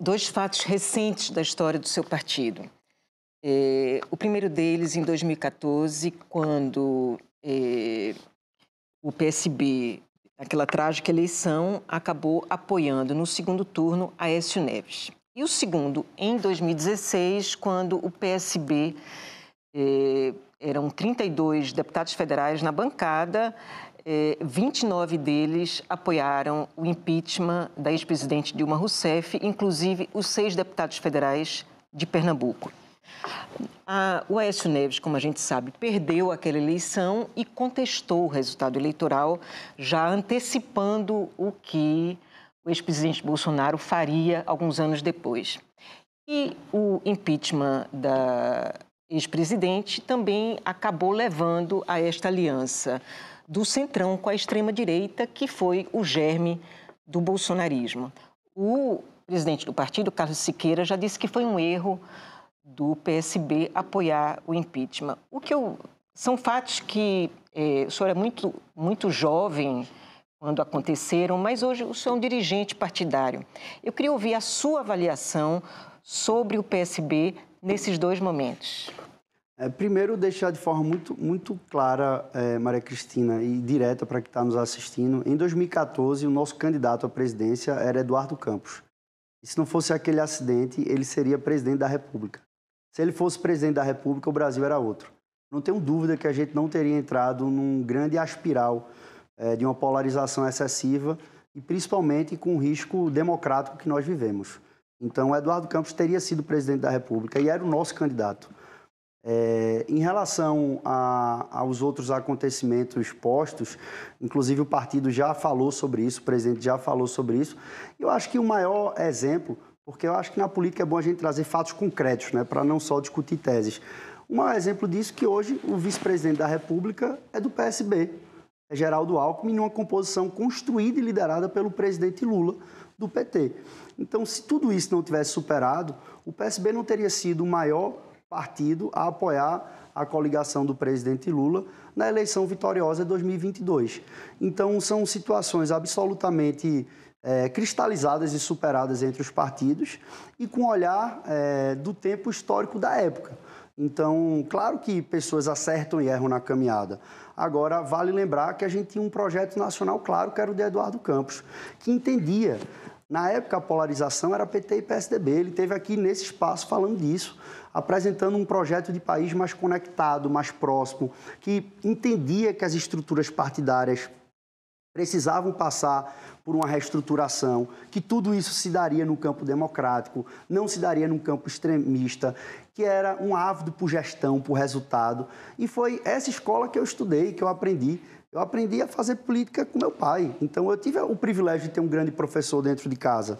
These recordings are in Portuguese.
dois fatos recentes da história do seu partido. É, o primeiro deles, em 2014, quando é, o PSB, naquela trágica eleição, acabou apoiando no segundo turno Aécio Neves. E o segundo, em 2016, quando o PSB, é, eram 32 deputados federais na bancada, é, eh, 29 deles apoiaram o impeachment da ex-presidente Dilma Rousseff, inclusive os seis deputados federais de Pernambuco. A, o Aécio Neves, como a gente sabe, perdeu aquela eleição e contestou o resultado eleitoral, já antecipando o que o ex-presidente Bolsonaro faria alguns anos depois. E o impeachment da ex-presidente também acabou levando a esta aliança do centrão com a extrema-direita, que foi o germe do bolsonarismo. O presidente do partido, Carlos Siqueira, já disse que foi um erro do PSB apoiar o impeachment. O que eu... São fatos que é, o senhor é muito, muito jovem quando aconteceram, mas hoje o senhor é um dirigente partidário. Eu queria ouvir a sua avaliação sobre o PSB nesses dois momentos. É, primeiro, deixar de forma muito, muito clara, é, Maria Cristina, e direta para quem está nos assistindo. Em 2014, o nosso candidato à presidência era Eduardo Campos. E se não fosse aquele acidente, ele seria presidente da República. Se ele fosse presidente da República, o Brasil era outro. Não tenho dúvida que a gente não teria entrado num grande aspiral é, de uma polarização excessiva e principalmente com o risco democrático que nós vivemos. Então, Eduardo Campos teria sido presidente da República e era o nosso candidato. É, em relação a, aos outros acontecimentos postos, inclusive o partido já falou sobre isso, o presidente já falou sobre isso. Eu acho que o maior exemplo, porque eu acho que na política é bom a gente trazer fatos concretos, né, para não só discutir teses. Um maior exemplo disso é que hoje o vice-presidente da República é do PSB, é Geraldo Alckmin, numa composição construída e liderada pelo presidente Lula do PT. Então, se tudo isso não tivesse superado, o PSB não teria sido o maior partido a apoiar a coligação do presidente Lula na eleição vitoriosa de 2022. Então, são situações absolutamente é, cristalizadas e superadas entre os partidos e com olhar é, do tempo histórico da época. Então, claro que pessoas acertam e erram na caminhada. Agora, vale lembrar que a gente tinha um projeto nacional claro, que era o de Eduardo Campos, que entendia na época, a polarização era PT e PSDB. Ele teve aqui nesse espaço falando disso, apresentando um projeto de país mais conectado, mais próximo, que entendia que as estruturas partidárias precisavam passar por uma reestruturação, que tudo isso se daria no campo democrático, não se daria no campo extremista, que era um ávido por gestão, por resultado. E foi essa escola que eu estudei, que eu aprendi eu aprendi a fazer política com meu pai. Então, eu tive o privilégio de ter um grande professor dentro de casa.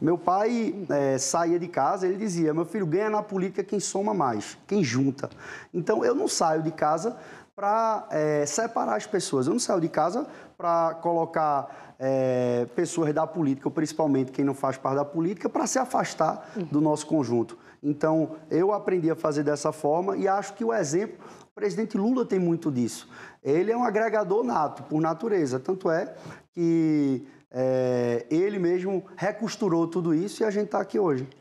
Meu pai é, saía de casa, ele dizia: meu filho, ganha na política quem soma mais, quem junta. Então, eu não saio de casa para é, eh, separar as pessoas. Eu não saio de casa para colocar é, pessoas da política, principalmente quem não faz parte da política, para se afastar do nosso conjunto. Então, eu aprendi a fazer dessa forma e acho que o exemplo, o presidente Lula tem muito disso. Ele é um agregador nato, por natureza. Tanto é que é, ele mesmo recosturou tudo isso e a gente está aqui hoje.